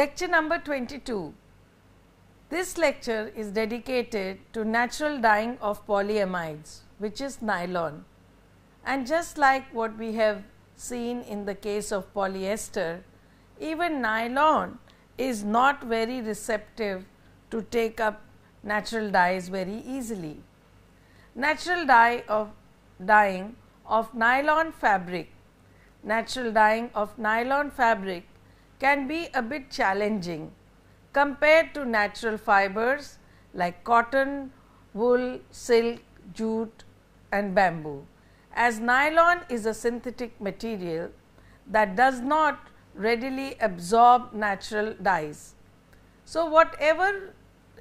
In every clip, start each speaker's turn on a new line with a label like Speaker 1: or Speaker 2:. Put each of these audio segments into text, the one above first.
Speaker 1: Lecture number 22. This lecture is dedicated to natural dyeing of polyamides which is nylon. And just like what we have seen in the case of polyester, even nylon is not very receptive to take up natural dyes very easily. Natural dye of dyeing of nylon fabric, natural dyeing of nylon fabric can be a bit challenging compared to natural fibers like cotton, wool, silk, jute and bamboo. As nylon is a synthetic material that does not readily absorb natural dyes. So, whatever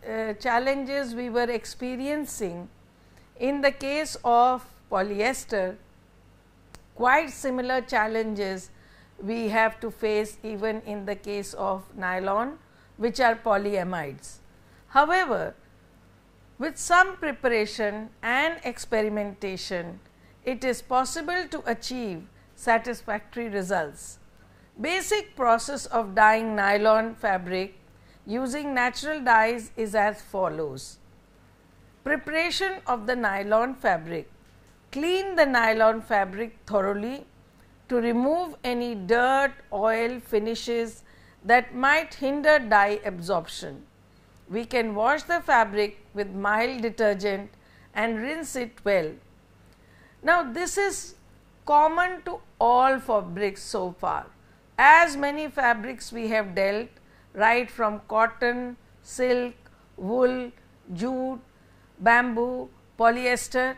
Speaker 1: uh, challenges we were experiencing in the case of polyester, quite similar challenges we have to face even in the case of nylon which are polyamides. However, with some preparation and experimentation, it is possible to achieve satisfactory results. Basic process of dyeing nylon fabric using natural dyes is as follows. Preparation of the nylon fabric. Clean the nylon fabric thoroughly to remove any dirt, oil, finishes that might hinder dye absorption. We can wash the fabric with mild detergent and rinse it well. Now, this is common to all fabrics so far. As many fabrics we have dealt right from cotton, silk, wool, jute, bamboo, polyester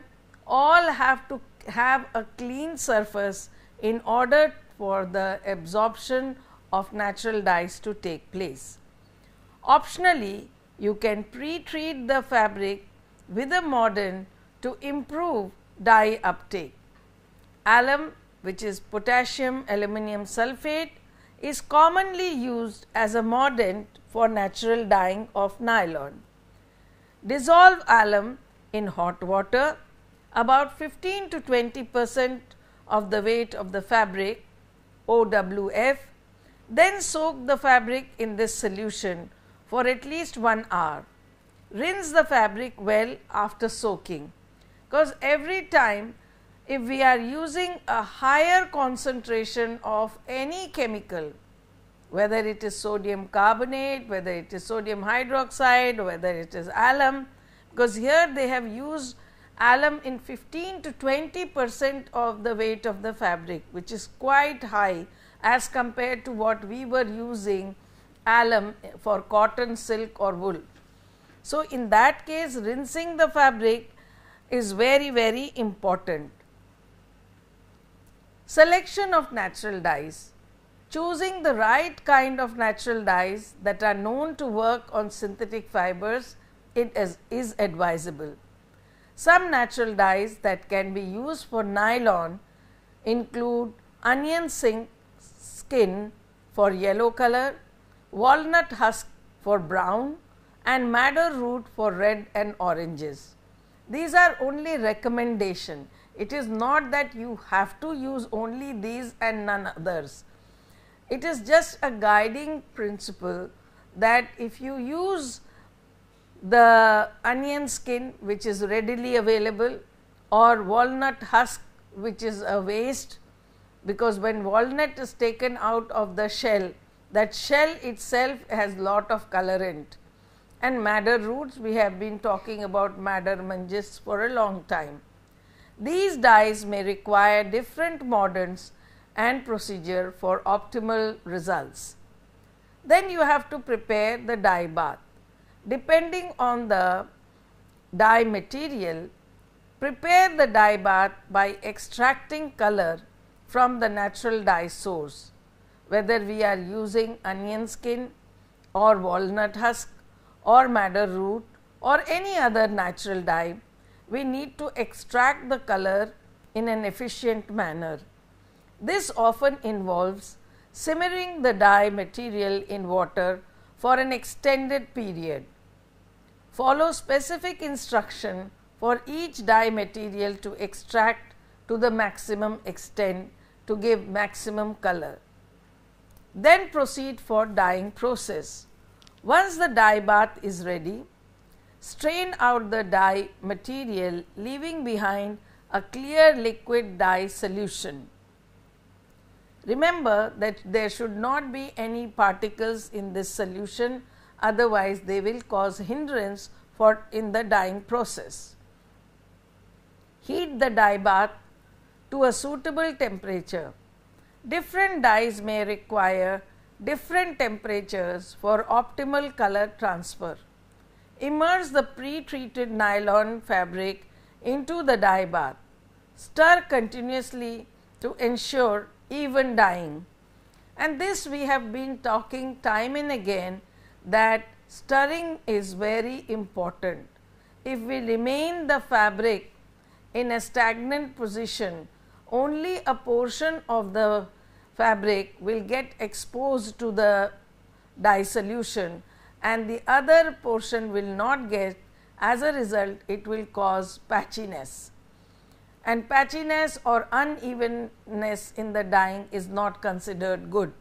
Speaker 1: all have to have a clean surface in order for the absorption of natural dyes to take place. Optionally, you can pre-treat the fabric with a modern to improve dye uptake. Alum which is potassium aluminum sulfate is commonly used as a mordant for natural dyeing of nylon. Dissolve alum in hot water about 15 to 20 percent of the weight of the fabric OWF, then soak the fabric in this solution for at least 1 hour. Rinse the fabric well after soaking because every time if we are using a higher concentration of any chemical whether it is sodium carbonate, whether it is sodium hydroxide, whether it is alum because here they have used alum in 15 to 20 percent of the weight of the fabric which is quite high as compared to what we were using alum for cotton, silk or wool. So, in that case rinsing the fabric is very very important. Selection of natural dyes. Choosing the right kind of natural dyes that are known to work on synthetic fibers it is, is advisable. Some natural dyes that can be used for nylon include onion skin for yellow color, walnut husk for brown and madder root for red and oranges. These are only recommendation. It is not that you have to use only these and none others. It is just a guiding principle that if you use the onion skin which is readily available or walnut husk which is a waste because when walnut is taken out of the shell that shell itself has lot of colorant and madder roots we have been talking about madder mangis for a long time. These dyes may require different moderns and procedure for optimal results. Then you have to prepare the dye bath depending on the dye material, prepare the dye bath by extracting color from the natural dye source, whether we are using onion skin or walnut husk or madder root or any other natural dye, we need to extract the color in an efficient manner. This often involves simmering the dye material in water for an extended period. Follow specific instruction for each dye material to extract to the maximum extent to give maximum color. Then proceed for dyeing process. Once the dye bath is ready, strain out the dye material leaving behind a clear liquid dye solution. Remember that there should not be any particles in this solution otherwise they will cause hindrance for in the dyeing process. Heat the dye bath to a suitable temperature. Different dyes may require different temperatures for optimal color transfer. Immerse the pre-treated nylon fabric into the dye bath. Stir continuously to ensure even dying. And this we have been talking time and again that stirring is very important. If we remain the fabric in a stagnant position, only a portion of the fabric will get exposed to the dissolution and the other portion will not get as a result it will cause patchiness and patchiness or unevenness in the dyeing is not considered good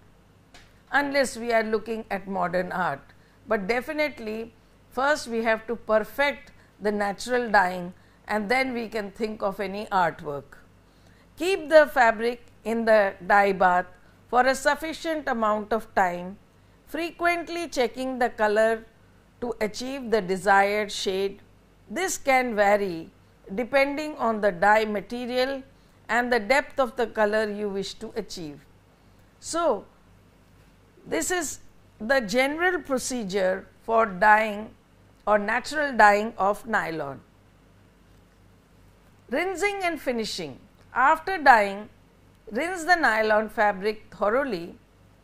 Speaker 1: unless we are looking at modern art. But definitely, first we have to perfect the natural dyeing and then we can think of any artwork. Keep the fabric in the dye bath for a sufficient amount of time, frequently checking the color to achieve the desired shade. This can vary depending on the dye material and the depth of the color you wish to achieve. So, this is the general procedure for dyeing or natural dyeing of nylon. Rinsing and finishing. After dyeing, rinse the nylon fabric thoroughly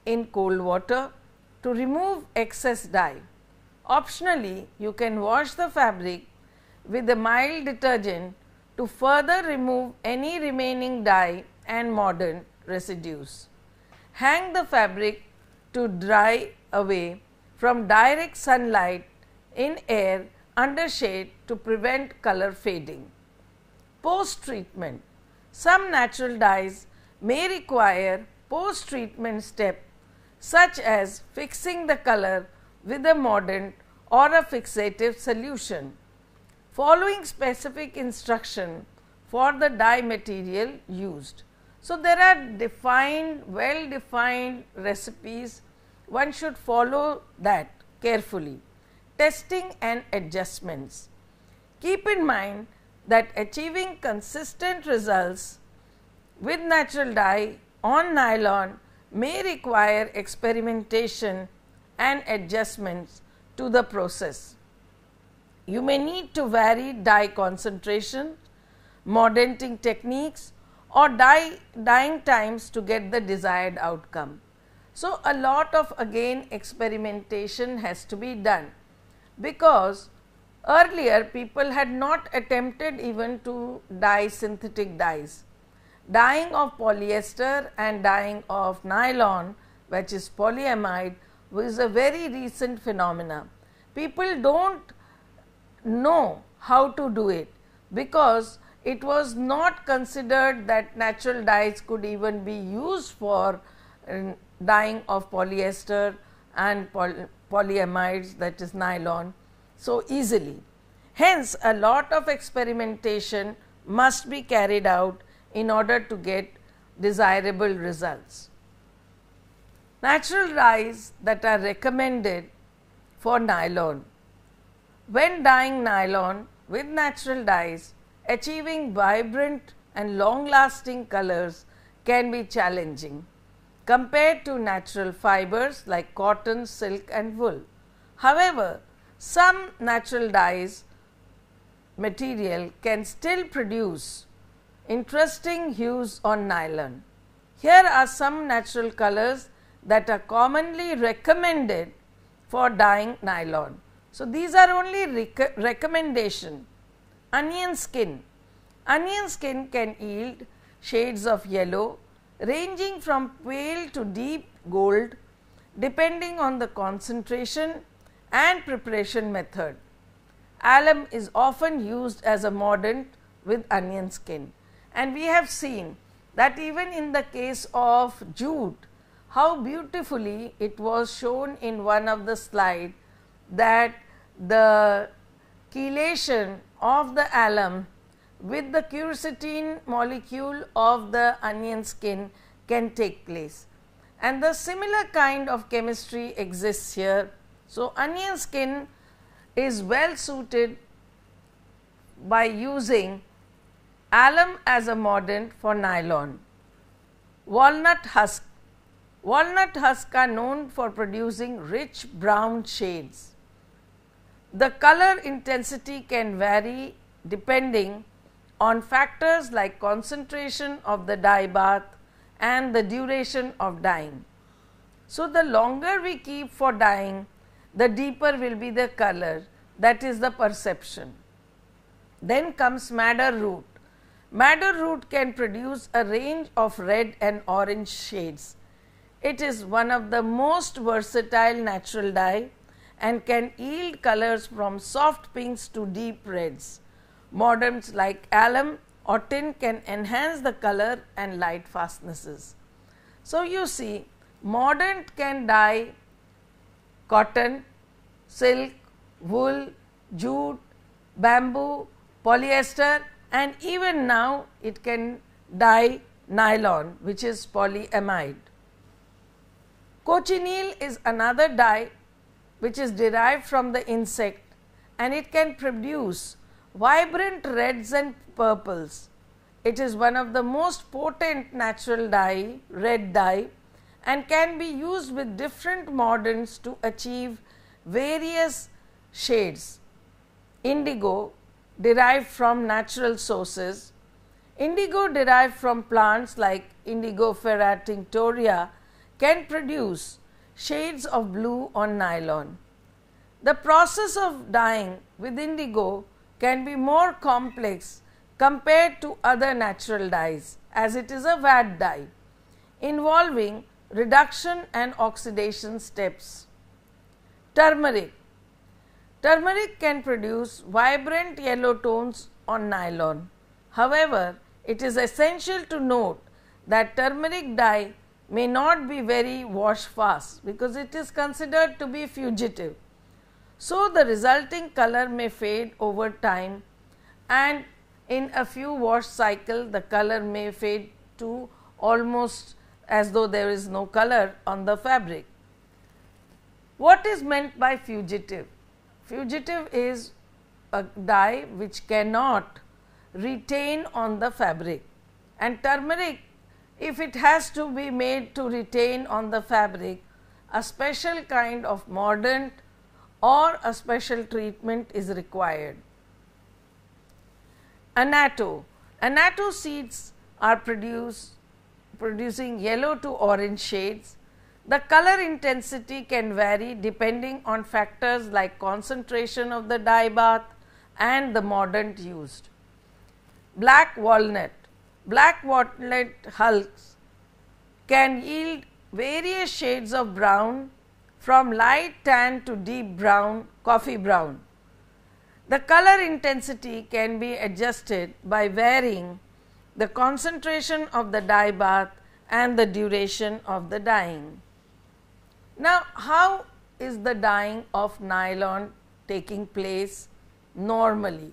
Speaker 1: in cold water to remove excess dye. Optionally, you can wash the fabric with a mild detergent to further remove any remaining dye and modern residues. Hang the fabric to dry away from direct sunlight in air under shade to prevent color fading. Post treatment Some natural dyes may require post treatment step such as fixing the color with a mordant or a fixative solution following specific instruction for the dye material used. So, there are defined well defined recipes one should follow that carefully. Testing and adjustments. Keep in mind that achieving consistent results with natural dye on nylon may require experimentation and adjustments to the process. You may need to vary dye concentration, mordanting techniques or dye, dyeing times to get the desired outcome. So, a lot of again experimentation has to be done because earlier people had not attempted even to dye synthetic dyes. Dyeing of polyester and dyeing of nylon which is polyamide is a very recent phenomena. People do not know how to do it because it was not considered that natural dyes could even be used for uh, dyeing of polyester and poly polyamides that is nylon so easily. Hence, a lot of experimentation must be carried out in order to get desirable results. Natural dyes that are recommended for nylon when dyeing nylon with natural dyes, achieving vibrant and long lasting colors can be challenging compared to natural fibers like cotton, silk, and wool. However, some natural dyes material can still produce interesting hues on nylon. Here are some natural colors that are commonly recommended for dyeing nylon. So, these are only rec recommendation. Onion skin. Onion skin can yield shades of yellow ranging from pale to deep gold depending on the concentration and preparation method. Alum is often used as a mordant with onion skin and we have seen that even in the case of jute, how beautifully it was shown in one of the slide that the chelation of the alum with the quercetin molecule of the onion skin can take place. And the similar kind of chemistry exists here. So, onion skin is well suited by using alum as a mordant for nylon. Walnut husk. Walnut husk are known for producing rich brown shades. The color intensity can vary depending on factors like concentration of the dye bath and the duration of dyeing. So, the longer we keep for dyeing, the deeper will be the color that is the perception. Then comes madder root. Madder root can produce a range of red and orange shades. It is one of the most versatile natural dye and can yield colors from soft pinks to deep reds. Moderns like alum or tin can enhance the color and light fastnesses. So, you see modern can dye cotton, silk, wool, jute, bamboo, polyester and even now it can dye nylon which is polyamide. Cochineal is another dye which is derived from the insect and it can produce vibrant reds and purples. It is one of the most potent natural dye, red dye, and can be used with different moderns to achieve various shades. Indigo derived from natural sources. Indigo derived from plants like Indigo tinctoria, can produce shades of blue on nylon. The process of dyeing with indigo can be more complex compared to other natural dyes as it is a vat dye involving reduction and oxidation steps. Turmeric Turmeric can produce vibrant yellow tones on nylon. However, it is essential to note that turmeric dye may not be very wash fast because it is considered to be fugitive. So, the resulting color may fade over time and in a few wash cycle the color may fade to almost as though there is no color on the fabric. What is meant by fugitive? Fugitive is a dye which cannot retain on the fabric and turmeric if it has to be made to retain on the fabric, a special kind of mordant or a special treatment is required. Anatto, anatto seeds are produced producing yellow to orange shades. The color intensity can vary depending on factors like concentration of the dye bath and the mordant used. Black walnut black watlet hulks can yield various shades of brown from light tan to deep brown, coffee brown. The color intensity can be adjusted by varying the concentration of the dye bath and the duration of the dyeing. Now, how is the dyeing of nylon taking place normally?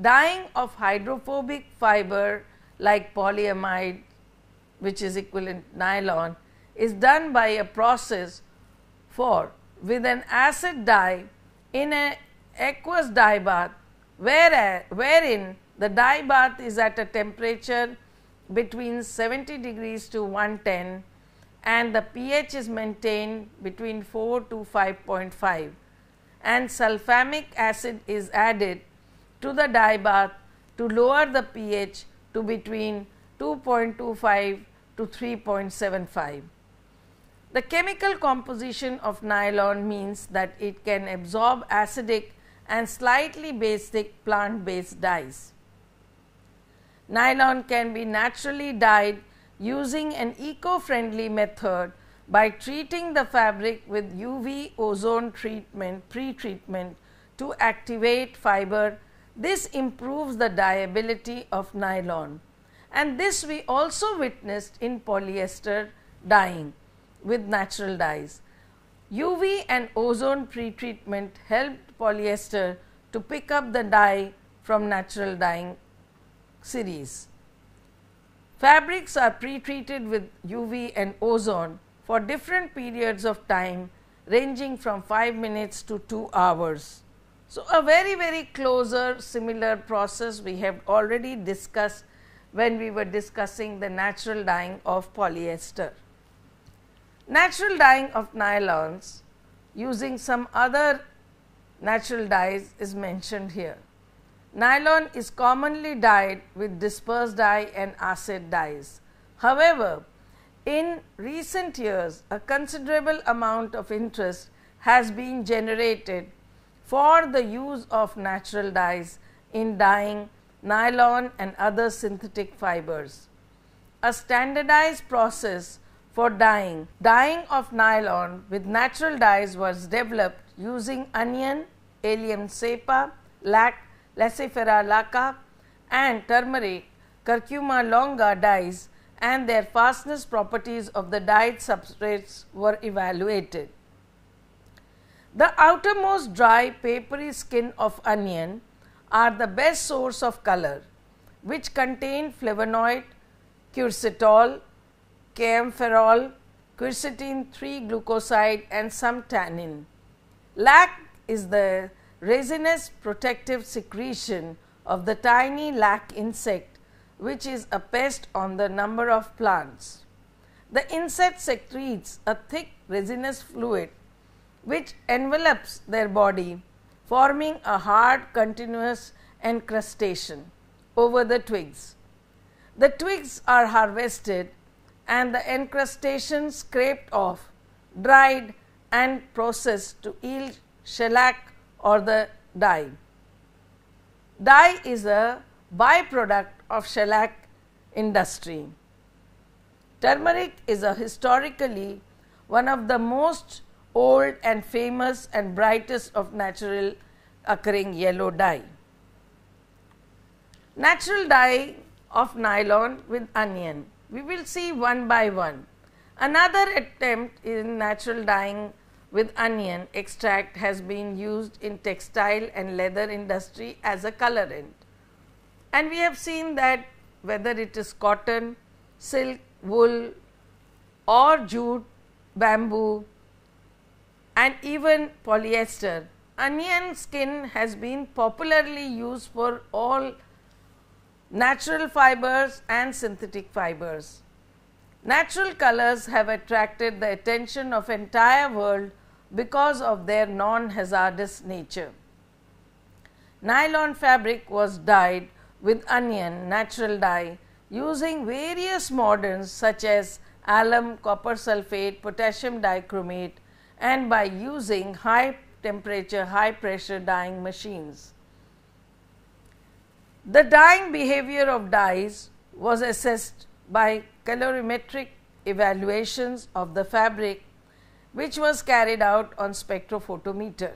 Speaker 1: Dyeing of hydrophobic fiber like polyamide, which is equivalent nylon, is done by a process for with an acid dye in an aqueous dye bath where, wherein the dye bath is at a temperature between 70 degrees to 110 and the pH is maintained between 4 to 5.5 and sulfamic acid is added to the dye bath to lower the pH to between 2.25 to 3.75. The chemical composition of nylon means that it can absorb acidic and slightly basic plant based dyes. Nylon can be naturally dyed using an eco friendly method by treating the fabric with UV ozone treatment pre treatment to activate fiber this improves the dyeability of nylon and this we also witnessed in polyester dyeing with natural dyes. UV and ozone pretreatment helped polyester to pick up the dye from natural dyeing series. Fabrics are pretreated with UV and ozone for different periods of time ranging from 5 minutes to 2 hours. So, a very very closer similar process we have already discussed when we were discussing the natural dyeing of polyester. Natural dyeing of nylons using some other natural dyes is mentioned here. Nylon is commonly dyed with dispersed dye and acid dyes. However, in recent years a considerable amount of interest has been generated for the use of natural dyes in dyeing nylon and other synthetic fibers. A standardized process for dyeing. Dyeing of nylon with natural dyes was developed using onion, allium cepa, lac, lacifera laca and turmeric, curcuma longa dyes and their fastness properties of the dyed substrates were evaluated. The outermost dry papery skin of onion are the best source of color which contain flavonoid, quercetol, camphorol, quercetin 3 glucoside and some tannin. Lac is the resinous protective secretion of the tiny lac insect which is a pest on the number of plants. The insect secretes a thick resinous fluid which envelopes their body, forming a hard, continuous encrustation over the twigs. The twigs are harvested and the encrustation scraped off, dried, and processed to yield shellac or the dye. Dye is a byproduct of shellac industry. Turmeric is a historically one of the most old and famous and brightest of natural occurring yellow dye. Natural dye of nylon with onion. We will see one by one. Another attempt in natural dyeing with onion extract has been used in textile and leather industry as a colorant. And we have seen that whether it is cotton, silk, wool or jute, bamboo, and even polyester. Onion skin has been popularly used for all natural fibers and synthetic fibers. Natural colors have attracted the attention of entire world because of their non-hazardous nature. Nylon fabric was dyed with onion natural dye using various moderns such as alum, copper sulfate, potassium dichromate, and by using high temperature, high pressure dyeing machines. The dyeing behavior of dyes was assessed by calorimetric evaluations of the fabric which was carried out on spectrophotometer.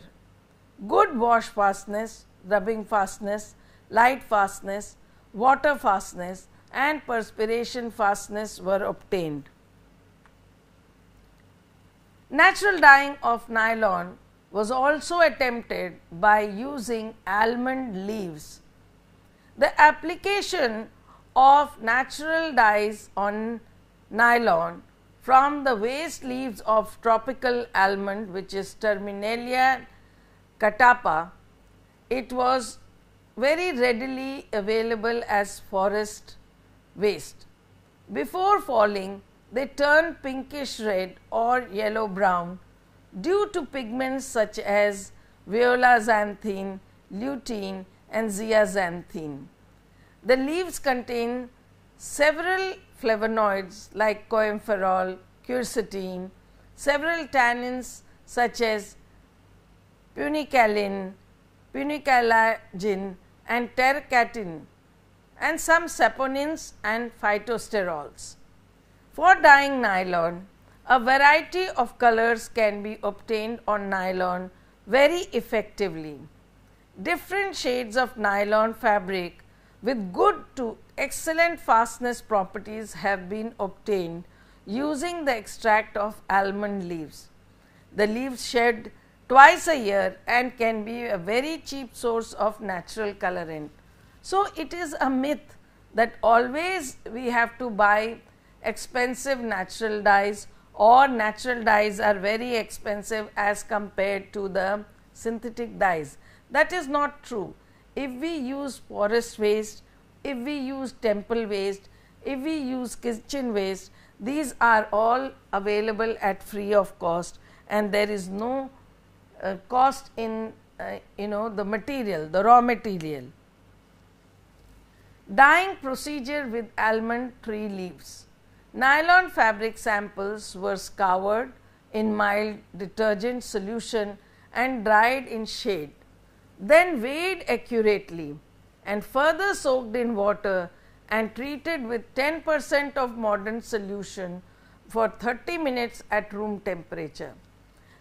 Speaker 1: Good wash fastness, rubbing fastness, light fastness, water fastness and perspiration fastness were obtained. Natural dyeing of nylon was also attempted by using almond leaves. The application of natural dyes on nylon from the waste leaves of tropical almond which is Terminalia catapa, it was very readily available as forest waste. Before falling, they turn pinkish red or yellow brown due to pigments such as violaxanthin, lutein and zeaxanthin. The leaves contain several flavonoids like coimferol, quercetin, several tannins such as punicalin, punicalagin and tercatin and some saponins and phytosterols. For dyeing nylon, a variety of colors can be obtained on nylon very effectively. Different shades of nylon fabric with good to excellent fastness properties have been obtained using the extract of almond leaves. The leaves shed twice a year and can be a very cheap source of natural colorant. So, it is a myth that always we have to buy expensive natural dyes or natural dyes are very expensive as compared to the synthetic dyes. That is not true. If we use forest waste, if we use temple waste, if we use kitchen waste, these are all available at free of cost and there is no uh, cost in uh, you know the material, the raw material. Dyeing procedure with almond tree leaves. Nylon fabric samples were scoured in mild detergent solution and dried in shade, then weighed accurately and further soaked in water and treated with 10 percent of modern solution for 30 minutes at room temperature.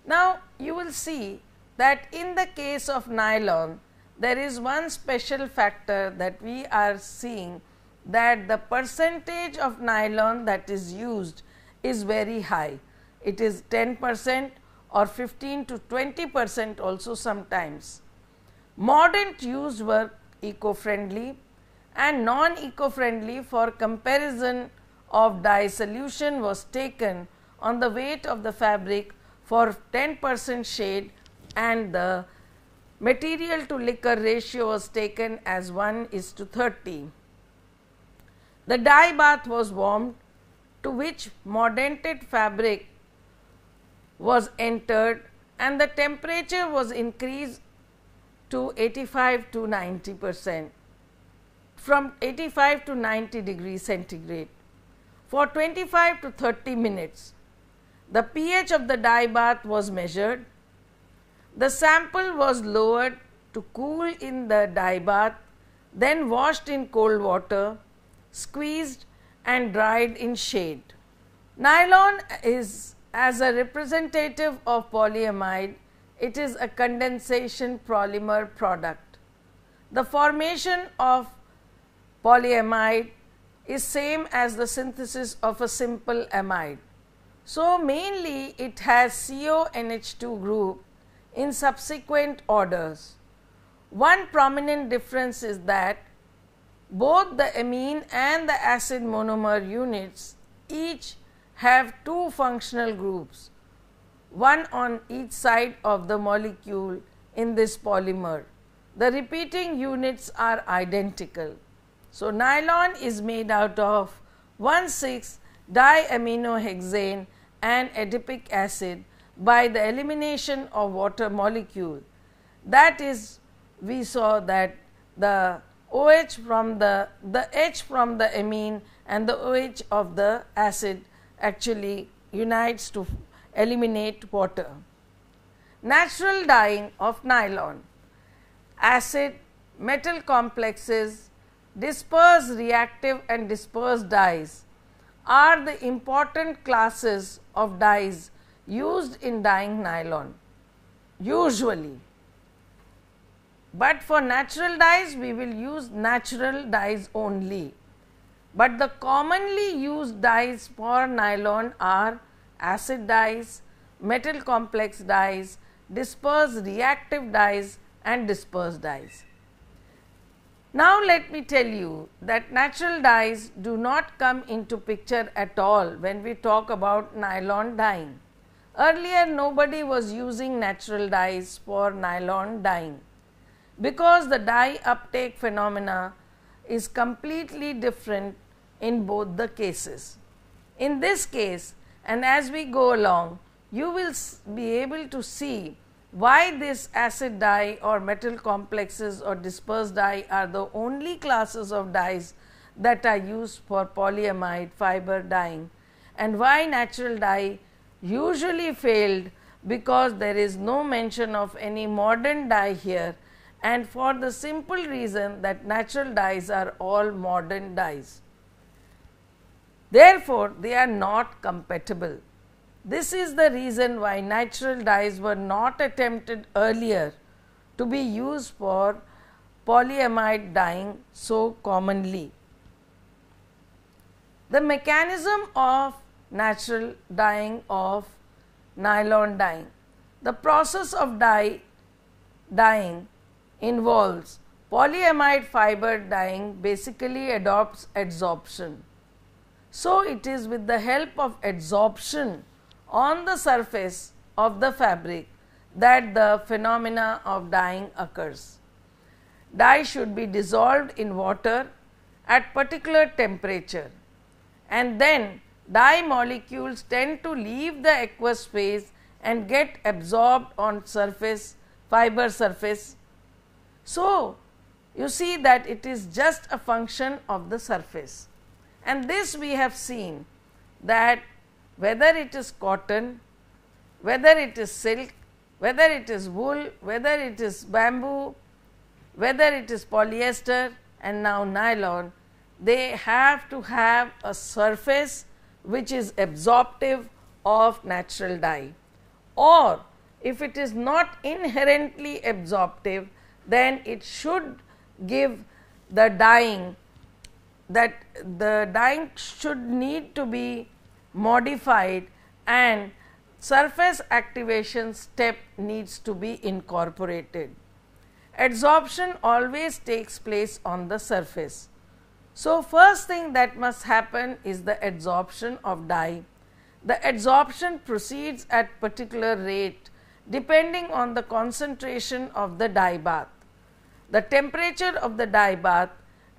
Speaker 1: Now, you will see that in the case of nylon, there is one special factor that we are seeing that the percentage of nylon that is used is very high. It is 10 percent or 15 to 20 percent also sometimes. Modern use were eco-friendly and non-eco-friendly for comparison of dye solution was taken on the weight of the fabric for 10 percent shade and the material to liquor ratio was taken as 1 is to 30. The dye bath was warmed, to which modented fabric was entered, and the temperature was increased to 85 to 90 percent from 85 to 90 degree centigrade for 25 to 30 minutes. The pH of the dye bath was measured. The sample was lowered to cool in the dye bath, then washed in cold water squeezed and dried in shade. Nylon is as a representative of polyamide, it is a condensation polymer product. The formation of polyamide is same as the synthesis of a simple amide. So, mainly it has CONH2 group in subsequent orders. One prominent difference is that both the amine and the acid monomer units each have two functional groups, one on each side of the molecule in this polymer. The repeating units are identical. So, nylon is made out of 1 6 diaminohexane and adipic acid by the elimination of water molecule. That is, we saw that the OH from the, the H from the amine and the OH of the acid actually unites to eliminate water. Natural dyeing of nylon, acid metal complexes, disperse reactive and dispersed dyes are the important classes of dyes used in dyeing nylon usually. But for natural dyes, we will use natural dyes only. But the commonly used dyes for nylon are acid dyes, metal complex dyes, dispersed reactive dyes and dispersed dyes. Now, let me tell you that natural dyes do not come into picture at all when we talk about nylon dyeing. Earlier, nobody was using natural dyes for nylon dyeing because the dye uptake phenomena is completely different in both the cases. In this case and as we go along you will be able to see why this acid dye or metal complexes or dispersed dye are the only classes of dyes that are used for polyamide fiber dyeing and why natural dye usually failed because there is no mention of any modern dye here and for the simple reason that natural dyes are all modern dyes. Therefore, they are not compatible. This is the reason why natural dyes were not attempted earlier to be used for polyamide dyeing so commonly. The mechanism of natural dyeing of nylon dyeing. The process of dye dyeing involves polyamide fiber dyeing basically adopts adsorption. So, it is with the help of adsorption on the surface of the fabric that the phenomena of dyeing occurs. Dye should be dissolved in water at particular temperature and then dye molecules tend to leave the aqueous phase and get absorbed on surface fiber surface so, you see that it is just a function of the surface and this we have seen that whether it is cotton, whether it is silk, whether it is wool, whether it is bamboo, whether it is polyester and now nylon, they have to have a surface which is absorptive of natural dye or if it is not inherently absorptive then it should give the dyeing that the dyeing should need to be modified and surface activation step needs to be incorporated. Adsorption always takes place on the surface. So, first thing that must happen is the adsorption of dye. The adsorption proceeds at particular rate depending on the concentration of the dye bath. The temperature of the dye bath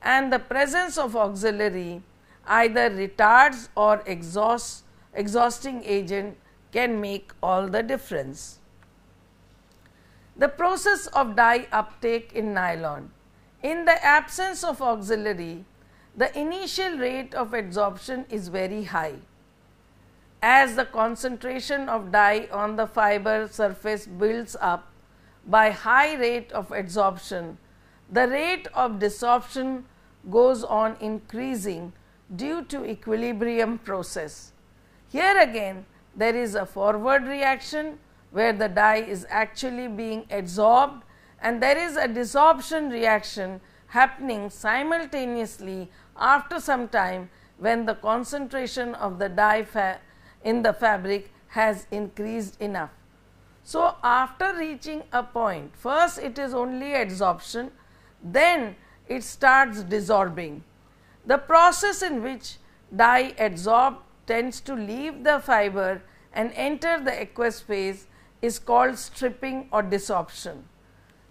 Speaker 1: and the presence of auxiliary either retards or exhausts exhausting agent can make all the difference. The process of dye uptake in nylon. In the absence of auxiliary, the initial rate of adsorption is very high as the concentration of dye on the fiber surface builds up by high rate of adsorption, the rate of desorption goes on increasing due to equilibrium process. Here again there is a forward reaction where the dye is actually being adsorbed and there is a desorption reaction happening simultaneously after some time when the concentration of the dye in the fabric has increased enough. So, after reaching a point, first it is only adsorption, then it starts dissolving. The process in which dye adsorbed tends to leave the fiber and enter the aqueous phase is called stripping or desorption.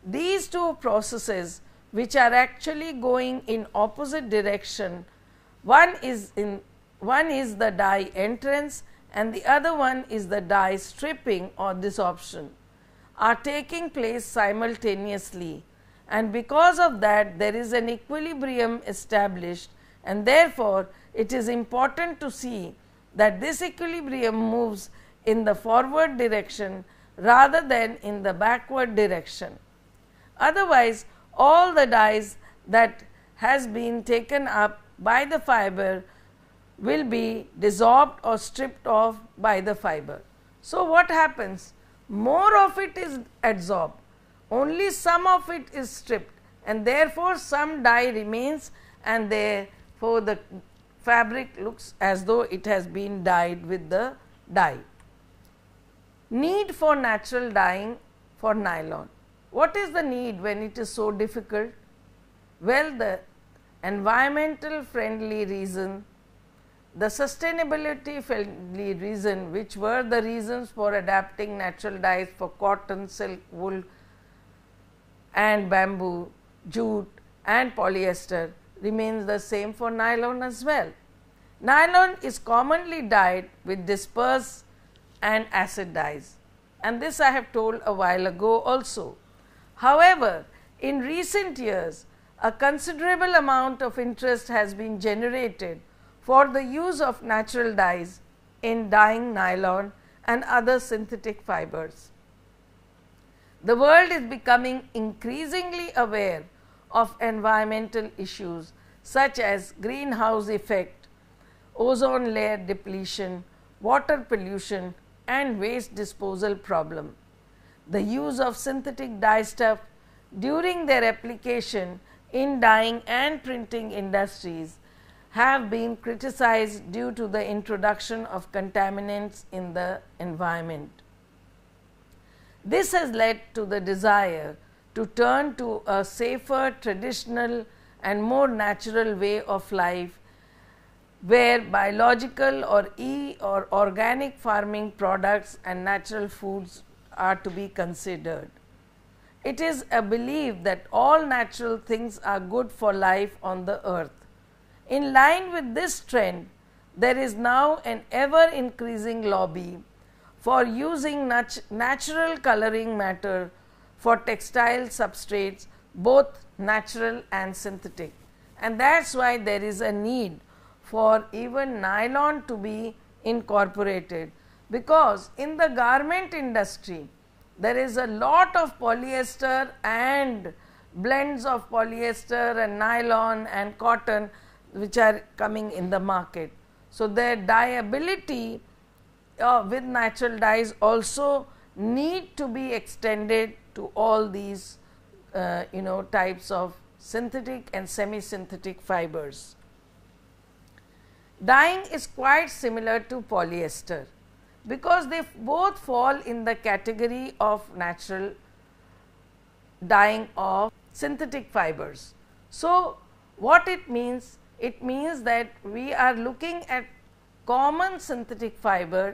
Speaker 1: These two processes which are actually going in opposite direction, one is in one is the dye entrance and the other one is the dye stripping or desorption are taking place simultaneously and because of that there is an equilibrium established and therefore, it is important to see that this equilibrium moves in the forward direction rather than in the backward direction. Otherwise, all the dyes that has been taken up by the fiber will be dissolved or stripped off by the fiber. So, what happens? More of it is adsorbed, only some of it is stripped and therefore, some dye remains and therefore, the fabric looks as though it has been dyed with the dye. Need for natural dyeing for nylon. What is the need when it is so difficult? Well, the environmental friendly reason the sustainability friendly reason which were the reasons for adapting natural dyes for cotton, silk, wool and bamboo, jute and polyester remains the same for nylon as well. Nylon is commonly dyed with dispersed and acid dyes and this I have told a while ago also. However, in recent years a considerable amount of interest has been generated for the use of natural dyes in dyeing nylon and other synthetic fibers. The world is becoming increasingly aware of environmental issues such as greenhouse effect, ozone layer depletion, water pollution and waste disposal problem. The use of synthetic dye stuff during their application in dyeing and printing industries have been criticized due to the introduction of contaminants in the environment. This has led to the desire to turn to a safer, traditional, and more natural way of life where biological or e or organic farming products and natural foods are to be considered. It is a belief that all natural things are good for life on the earth. In line with this trend, there is now an ever increasing lobby for using nat- natural coloring matter for textile substrates, both natural and synthetic. And that is why there is a need for even nylon to be incorporated because in the garment industry there is a lot of polyester and blends of polyester and nylon and cotton which are coming in the market. So, their dyeability uh, with natural dyes also need to be extended to all these uh, you know types of synthetic and semi synthetic fibers. Dyeing is quite similar to polyester because they both fall in the category of natural dyeing of synthetic fibers. So, what it means it means that we are looking at common synthetic fiber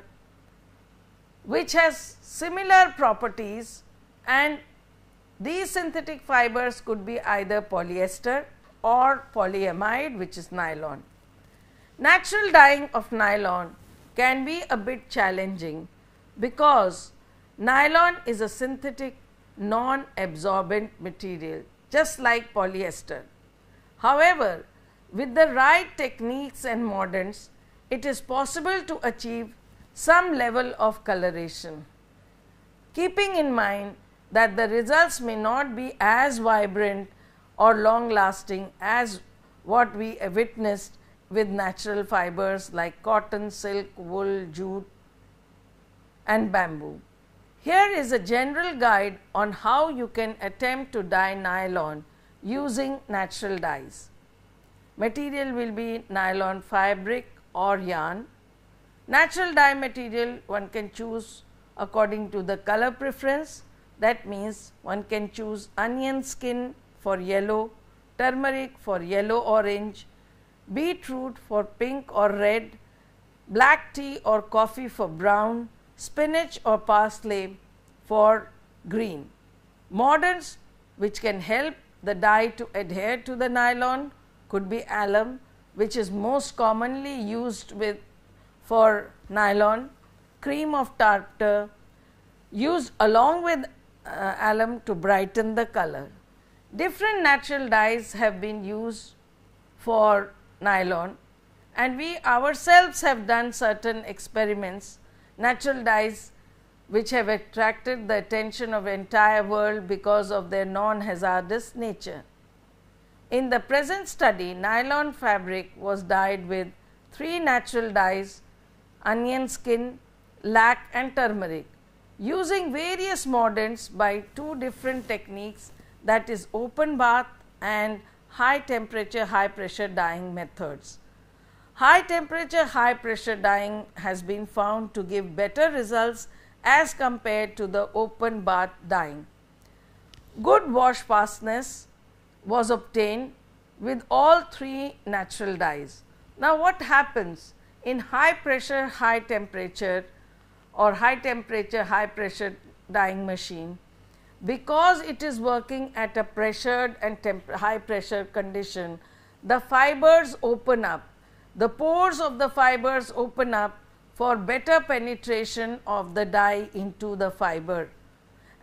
Speaker 1: which has similar properties and these synthetic fibers could be either polyester or polyamide which is nylon. Natural dyeing of nylon can be a bit challenging because nylon is a synthetic non-absorbent material just like polyester. However, with the right techniques and moderns, it is possible to achieve some level of coloration. Keeping in mind that the results may not be as vibrant or long lasting as what we witnessed with natural fibers like cotton, silk, wool, jute, and bamboo. Here is a general guide on how you can attempt to dye nylon using natural dyes. Material will be nylon fabric or yarn. Natural dye material one can choose according to the color preference that means one can choose onion skin for yellow, turmeric for yellow orange, beetroot for pink or red, black tea or coffee for brown, spinach or parsley for green. Moderns which can help the dye to adhere to the nylon could be alum, which is most commonly used with for nylon, cream of tartar, used along with uh, alum to brighten the color. Different natural dyes have been used for nylon and we ourselves have done certain experiments, natural dyes which have attracted the attention of entire world because of their non-hazardous nature. In the present study, nylon fabric was dyed with three natural dyes onion skin, lac, and turmeric using various mordants by two different techniques that is open bath and high temperature high pressure dyeing methods. High temperature high pressure dyeing has been found to give better results as compared to the open bath dyeing. Good wash fastness was obtained with all three natural dyes. Now, what happens in high pressure, high temperature or high temperature, high pressure dyeing machine? Because it is working at a pressured and high pressure condition, the fibers open up, the pores of the fibers open up for better penetration of the dye into the fiber.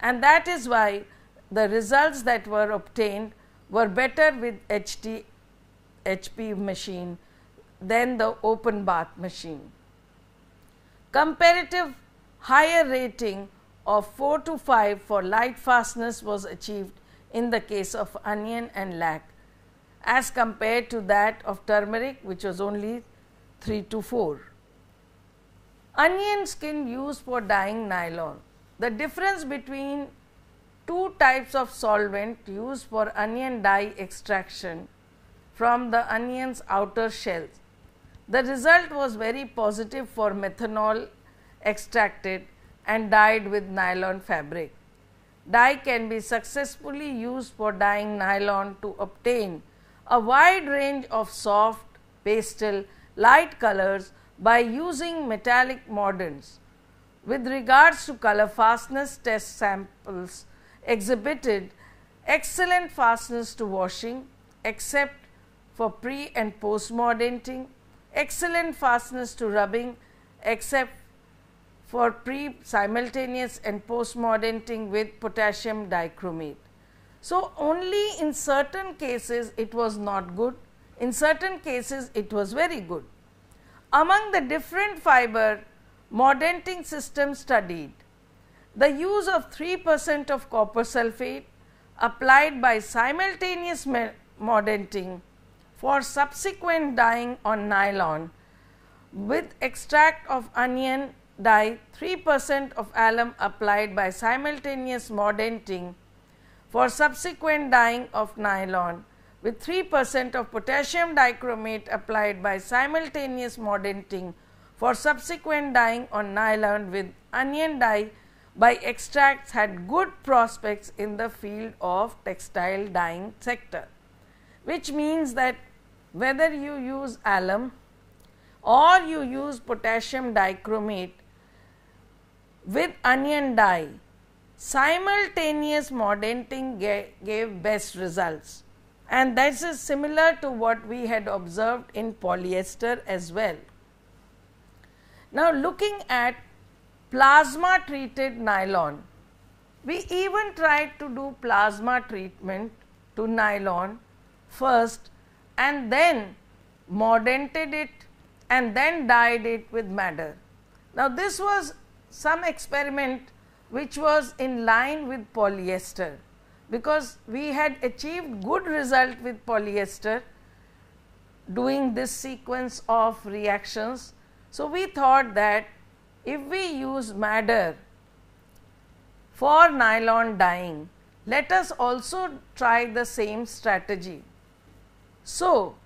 Speaker 1: And that is why the results that were obtained were better with HT, HP machine than the open bath machine. Comparative higher rating of 4 to 5 for light fastness was achieved in the case of onion and lac as compared to that of turmeric which was only 3 to 4. Onion skin used for dyeing nylon. The difference between two types of solvent used for onion dye extraction from the onion's outer shells. The result was very positive for methanol extracted and dyed with nylon fabric. Dye can be successfully used for dyeing nylon to obtain a wide range of soft, pastel, light colors by using metallic mordants. With regards to color fastness test samples exhibited excellent fastness to washing except for pre and post modenting. excellent fastness to rubbing except for pre-simultaneous and post modenting with potassium dichromate. So, only in certain cases it was not good, in certain cases it was very good. Among the different fiber modenting systems studied, the use of 3 percent of copper sulphate applied by simultaneous mordanting for subsequent dyeing on nylon with extract of onion dye 3 percent of alum applied by simultaneous mordanting for subsequent dyeing of nylon with 3 percent of potassium dichromate applied by simultaneous mordanting for subsequent dyeing on nylon with onion dye by extracts had good prospects in the field of textile dyeing sector which means that whether you use alum or you use potassium dichromate with onion dye simultaneous modenting gave best results and this is similar to what we had observed in polyester as well. Now, looking at plasma treated nylon. We even tried to do plasma treatment to nylon first and then modented it and then dyed it with madder. Now, this was some experiment which was in line with polyester because we had achieved good result with polyester doing this sequence of reactions. So, we thought that if we use madder for nylon dyeing, let us also try the same strategy. So,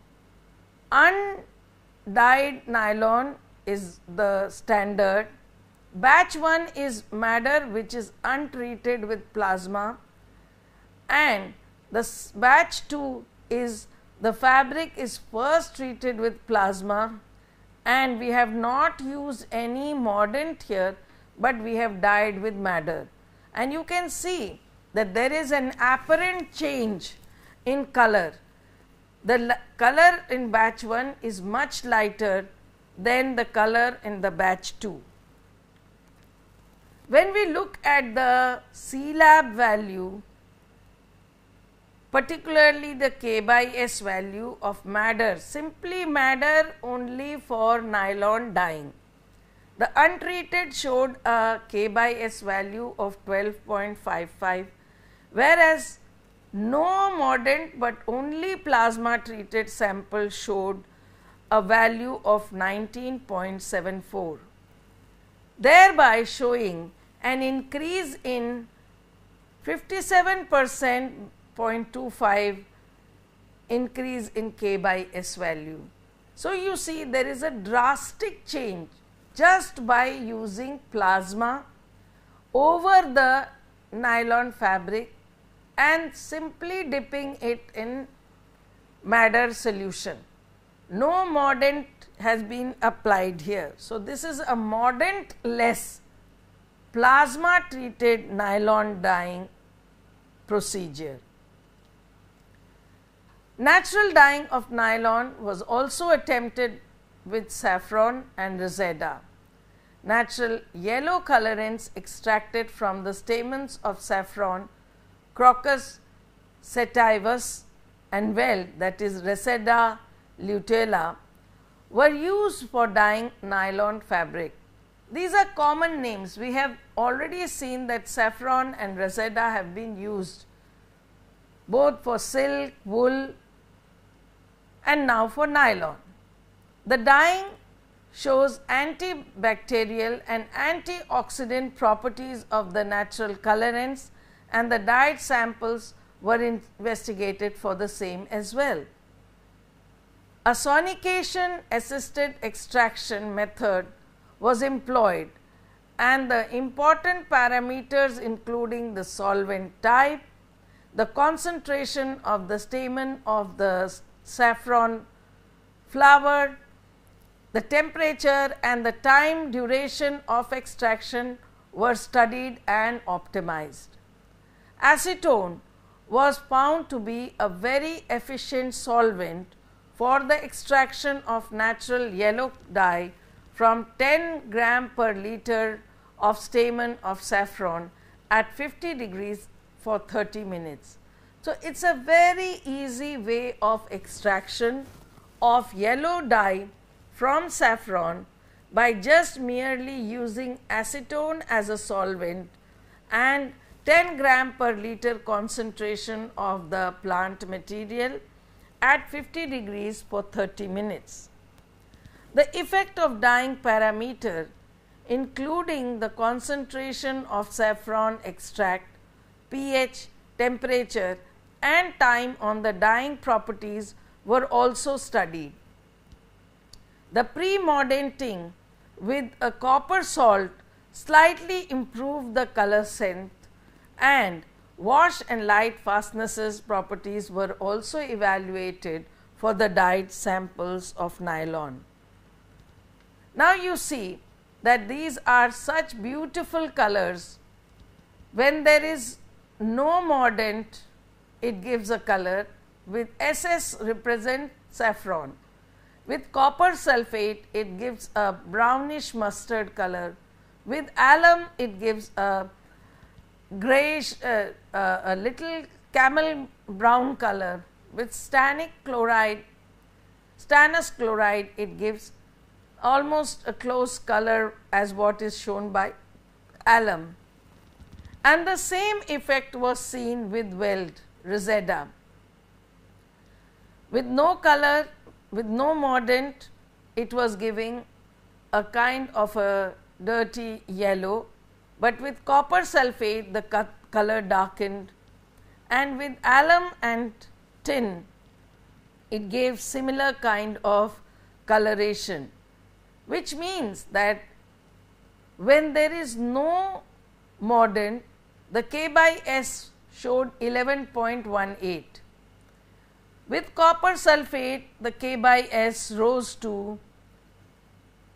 Speaker 1: undyed nylon is the standard. Batch 1 is madder which is untreated with plasma and the batch 2 is the fabric is first treated with plasma and we have not used any mordant here but we have dyed with madder and you can see that there is an apparent change in color. The color in batch 1 is much lighter than the color in the batch 2. When we look at the C lab value particularly the K by S value of madder, simply madder only for nylon dyeing. The untreated showed a K by S value of 12.55, whereas no modern but only plasma treated sample showed a value of 19.74, thereby showing an increase in 57 percent 0.25 increase in k by s value. So, you see there is a drastic change just by using plasma over the nylon fabric and simply dipping it in madder solution. No mordant has been applied here. So, this is a mordant less plasma treated nylon dyeing procedure. Natural dyeing of nylon was also attempted with saffron and reseda. Natural yellow colorants extracted from the stamens of saffron, Crocus sativus, and well, that is reseda lutella, were used for dyeing nylon fabric. These are common names. We have already seen that saffron and reseda have been used both for silk, wool, and now for nylon. The dyeing shows antibacterial and antioxidant properties of the natural colorants and the dyed samples were investigated for the same as well. A sonication assisted extraction method was employed and the important parameters including the solvent type, the concentration of the stamen of the saffron flower, the temperature and the time duration of extraction were studied and optimized. Acetone was found to be a very efficient solvent for the extraction of natural yellow dye from 10 gram per liter of stamen of saffron at 50 degrees for 30 minutes. So, it is a very easy way of extraction of yellow dye from saffron by just merely using acetone as a solvent and 10 gram per liter concentration of the plant material at 50 degrees for 30 minutes. The effect of dyeing parameter including the concentration of saffron extract, pH, temperature and time on the dyeing properties were also studied. The pre-modern tin with a copper salt slightly improved the color scent and wash and light fastnesses properties were also evaluated for the dyed samples of nylon. Now, you see that these are such beautiful colors when there is no mordant it gives a color with SS represent saffron. With copper sulfate it gives a brownish mustard color, with alum it gives a grayish uh, uh, a little camel brown color, with stannic chloride stannous chloride it gives almost a close color as what is shown by alum. And the same effect was seen with weld Rosetta. With no color, with no mordant, it was giving a kind of a dirty yellow, but with copper sulfate the color darkened and with alum and tin it gave similar kind of coloration which means that when there is no mordant the K by S showed 11.18. With copper sulphate, the K by S rose to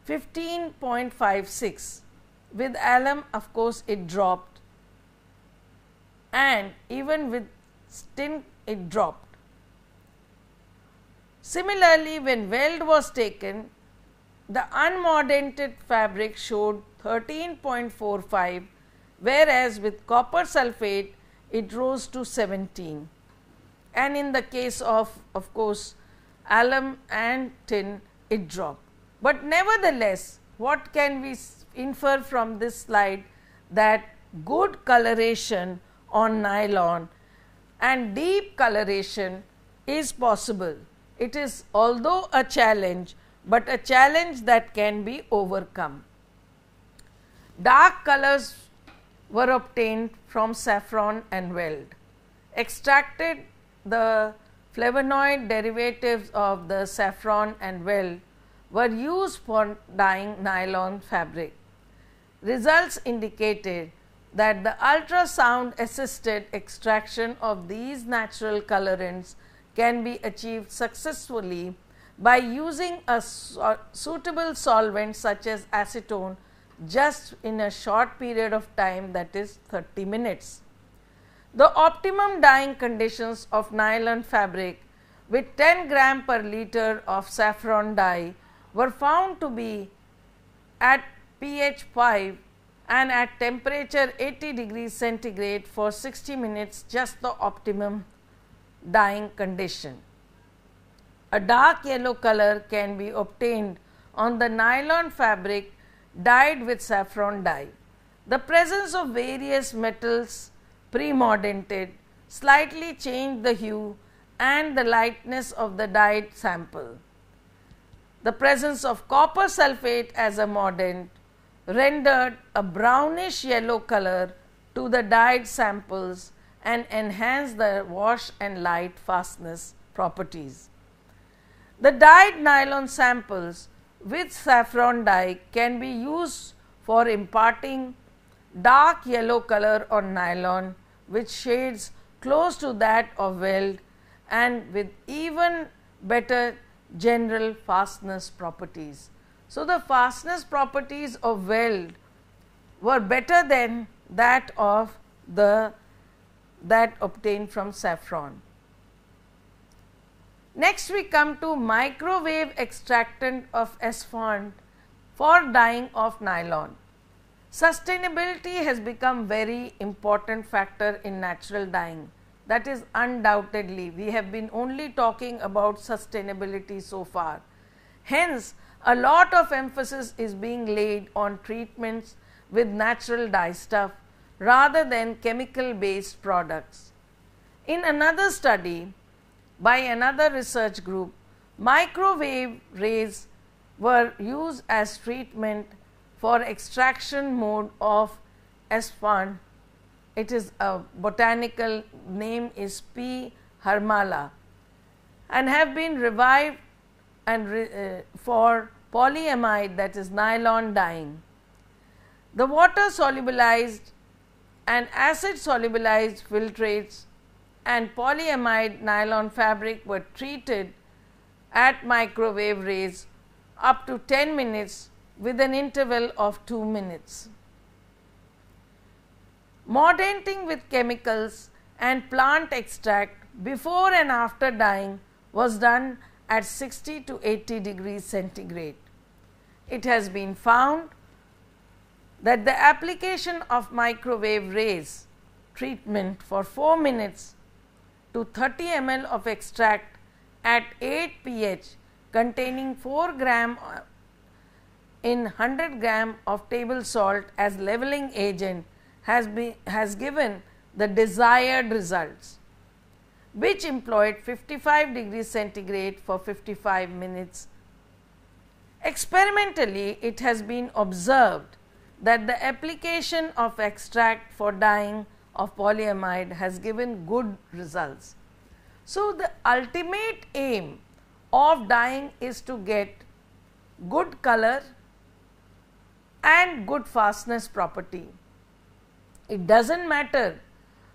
Speaker 1: 15.56. With alum, of course, it dropped, and even with tin, it dropped. Similarly, when weld was taken, the unmodented fabric showed 13.45, whereas with copper sulphate it rose to 17. And in the case of, of course, alum and tin, it dropped. But nevertheless, what can we infer from this slide that good coloration on nylon and deep coloration is possible. It is although a challenge, but a challenge that can be overcome. Dark colors were obtained from saffron and weld. Extracted the flavonoid derivatives of the saffron and weld were used for dyeing nylon fabric. Results indicated that the ultrasound assisted extraction of these natural colorants can be achieved successfully by using a suitable solvent such as acetone just in a short period of time that is 30 minutes. The optimum dyeing conditions of nylon fabric with 10 gram per liter of saffron dye were found to be at pH 5 and at temperature 80 degrees centigrade for 60 minutes just the optimum dyeing condition. A dark yellow color can be obtained on the nylon fabric dyed with saffron dye. The presence of various metals pre premordanted slightly changed the hue and the lightness of the dyed sample. The presence of copper sulfate as a mordant rendered a brownish yellow color to the dyed samples and enhanced the wash and light fastness properties. The dyed nylon samples with saffron dye can be used for imparting dark yellow color on nylon which shades close to that of weld and with even better general fastness properties. So, the fastness properties of weld were better than that of the that obtained from saffron. Next we come to microwave extractant of SFON for dyeing of nylon. Sustainability has become very important factor in natural dyeing. That is undoubtedly, we have been only talking about sustainability so far. Hence, a lot of emphasis is being laid on treatments with natural dye stuff rather than chemical based products. In another study, by another research group, microwave rays were used as treatment for extraction mode of aspan. It is a botanical name is P. harmala and have been revived and re, uh, for polyamide that is nylon dyeing. The water solubilized and acid solubilized filtrates and polyamide nylon fabric were treated at microwave rays up to 10 minutes with an interval of 2 minutes. Mordanting with chemicals and plant extract before and after dyeing was done at 60 to 80 degrees centigrade. It has been found that the application of microwave rays treatment for 4 minutes to 30 ml of extract at 8 pH containing 4 gram uh, in 100 gram of table salt as leveling agent has, been has given the desired results which employed 55 degrees centigrade for 55 minutes. Experimentally, it has been observed that the application of extract for dyeing of polyamide has given good results. So, the ultimate aim of dyeing is to get good color and good fastness property. It does not matter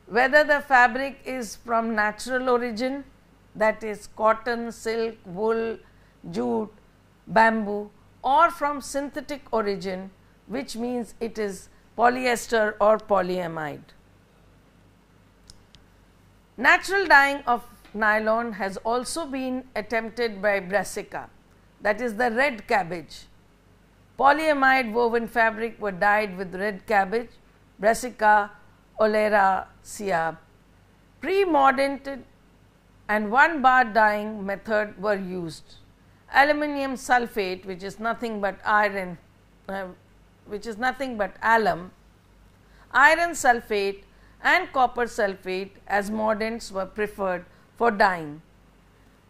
Speaker 1: whether the fabric is from natural origin that is cotton, silk, wool, jute, bamboo or from synthetic origin which means it is polyester or polyamide. Natural dyeing of nylon has also been attempted by brassica, that is the red cabbage. Polyamide woven fabric were dyed with red cabbage, brassica, oleracea. Pre-modern and one bar dyeing method were used. Aluminium sulfate, which is nothing but iron, uh, which is nothing but alum, iron sulfate and copper sulfate as mordants were preferred for dyeing.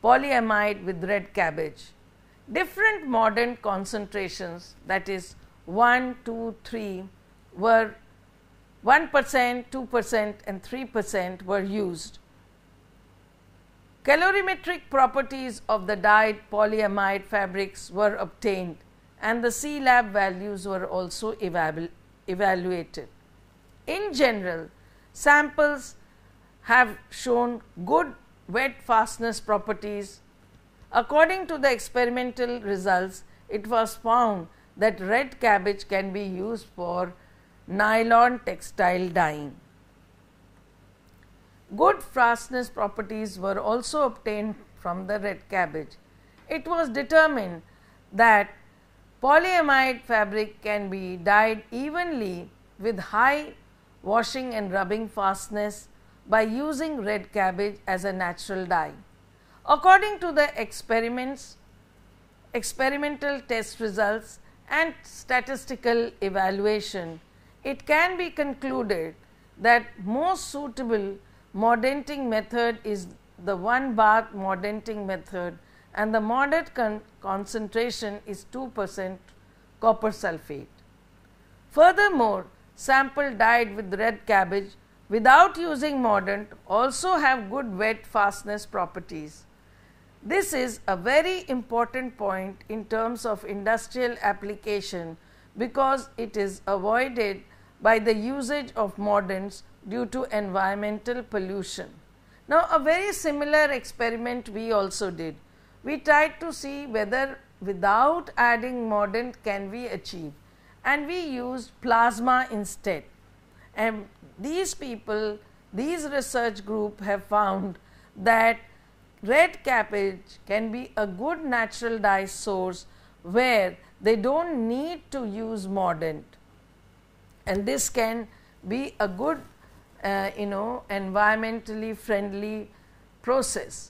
Speaker 1: Polyamide with red cabbage. Different mordant concentrations that is 1, 2, 3 were 1 percent, 2 percent and 3 percent were used. Calorimetric properties of the dyed polyamide fabrics were obtained and the C lab values were also evalu evaluated. In general, samples have shown good wet fastness properties. According to the experimental results, it was found that red cabbage can be used for nylon textile dyeing. Good fastness properties were also obtained from the red cabbage. It was determined that polyamide fabric can be dyed evenly with high washing and rubbing fastness by using red cabbage as a natural dye. According to the experiments, experimental test results and statistical evaluation, it can be concluded that most suitable mordanting method is the one bath mordanting method and the moderate con concentration is 2 percent copper sulphate. Furthermore, sample dyed with red cabbage without using mordant also have good wet fastness properties. This is a very important point in terms of industrial application because it is avoided by the usage of mordants due to environmental pollution. Now, a very similar experiment we also did. We tried to see whether without adding mordant can we achieve and we used plasma instead. And these people, these research group have found that red cabbage can be a good natural dye source where they don't need to use mordant and this can be a good uh, you know environmentally friendly process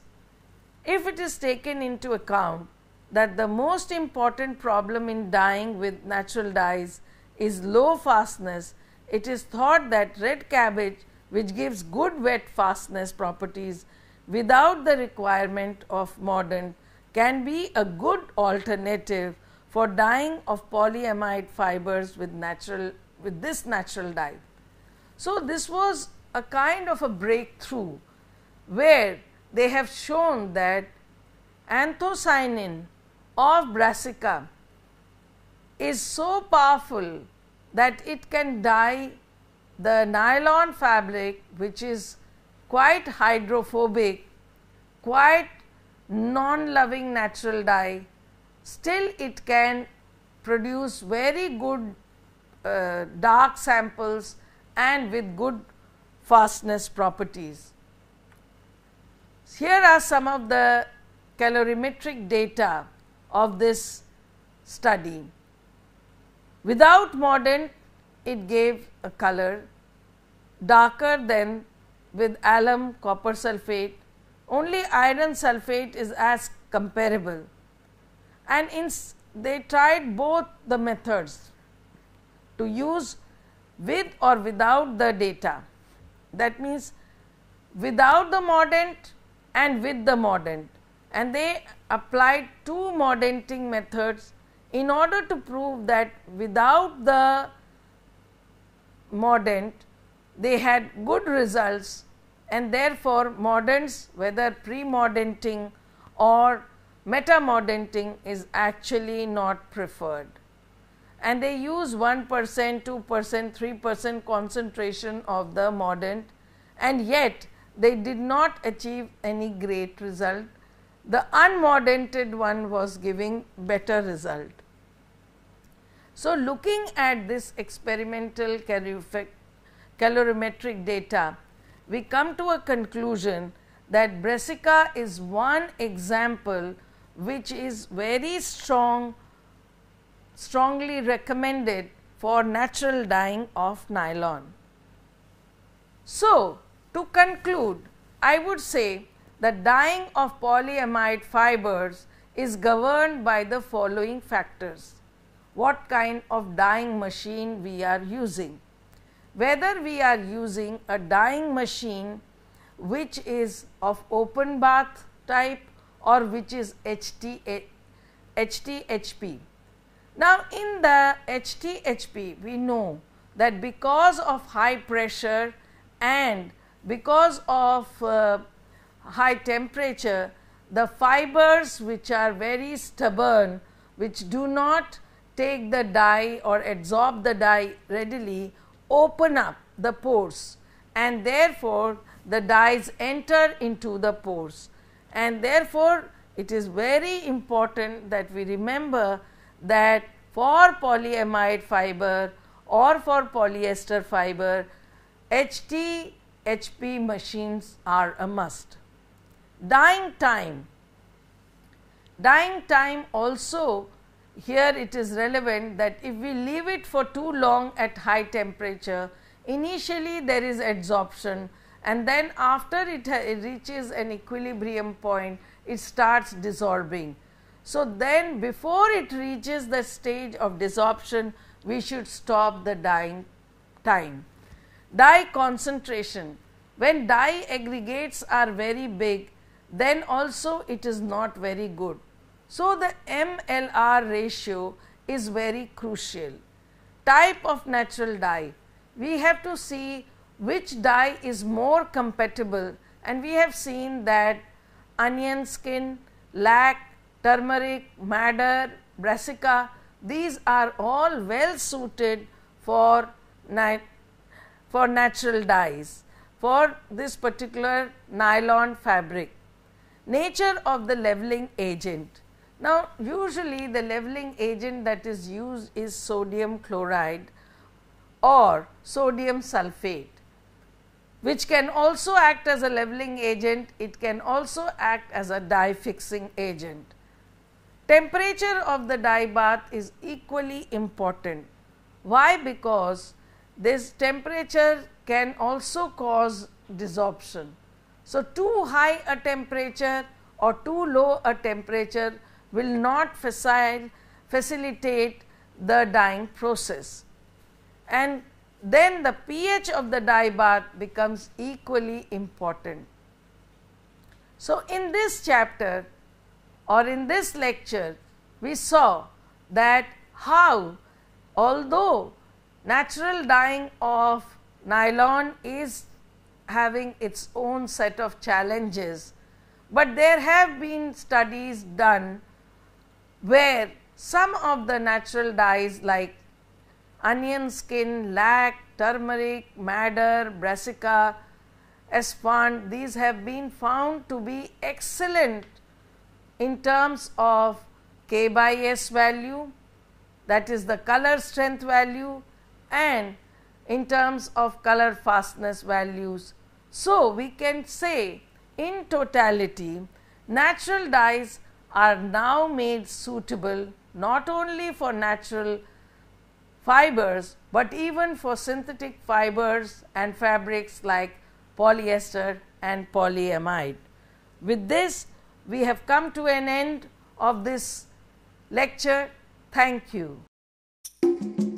Speaker 1: if it is taken into account that the most important problem in dyeing with natural dyes is low fastness, it is thought that red cabbage which gives good wet fastness properties without the requirement of mordant can be a good alternative for dyeing of polyamide fibers with natural with this natural dye. So, this was a kind of a breakthrough where they have shown that anthocyanin of brassica is so powerful that it can dye the nylon fabric which is quite hydrophobic, quite non-loving natural dye, still it can produce very good uh, dark samples and with good fastness properties. Here are some of the calorimetric data of this study. Without mordant, it gave a color darker than with alum copper sulphate. Only iron sulphate is as comparable and in they tried both the methods to use with or without the data. That means, without the mordant and with the mordant and they applied two modenting methods in order to prove that without the modent they had good results and therefore modents whether pre-modenting or meta-modenting, is actually not preferred and they use 1 percent, 2 percent, 3 percent concentration of the modent and yet they did not achieve any great result the unmodented one was giving better result. So, looking at this experimental calorimetric data, we come to a conclusion that brassica is one example which is very strong, strongly recommended for natural dyeing of nylon. So, to conclude, I would say the dyeing of polyamide fibers is governed by the following factors. What kind of dyeing machine we are using? Whether we are using a dyeing machine which is of open bath type or which is HT, HTHP. Now, in the HTHP, we know that because of high pressure and because of uh, high temperature, the fibers which are very stubborn, which do not take the dye or absorb the dye readily, open up the pores and therefore, the dyes enter into the pores. And therefore, it is very important that we remember that for polyamide fiber or for polyester fiber, HT HP machines are a must. Dying time. Dying time also here it is relevant that if we leave it for too long at high temperature, initially there is adsorption and then after it, it reaches an equilibrium point, it starts dissolving. So, then before it reaches the stage of desorption, we should stop the dyeing time. Dye concentration. When dye aggregates are very big, then also it is not very good. So, the MLR ratio is very crucial. Type of natural dye, we have to see which dye is more compatible and we have seen that onion skin, lac, turmeric, madder, brassica, these are all well suited for, nat for natural dyes for this particular nylon fabric. Nature of the leveling agent. Now, usually the leveling agent that is used is sodium chloride or sodium sulfate, which can also act as a leveling agent, it can also act as a dye fixing agent. Temperature of the dye bath is equally important. Why? Because this temperature can also cause desorption. So, too high a temperature or too low a temperature will not facil facilitate the dyeing process. And then the pH of the dye bath becomes equally important. So, in this chapter or in this lecture, we saw that how although natural dyeing of nylon is having its own set of challenges, but there have been studies done where some of the natural dyes like onion skin, lac, turmeric, madder, brassica, espand, these have been found to be excellent in terms of K by S value, that is the color strength value and in terms of color fastness values so, we can say in totality natural dyes are now made suitable not only for natural fibers, but even for synthetic fibers and fabrics like polyester and polyamide. With this, we have come to an end of this lecture. Thank you.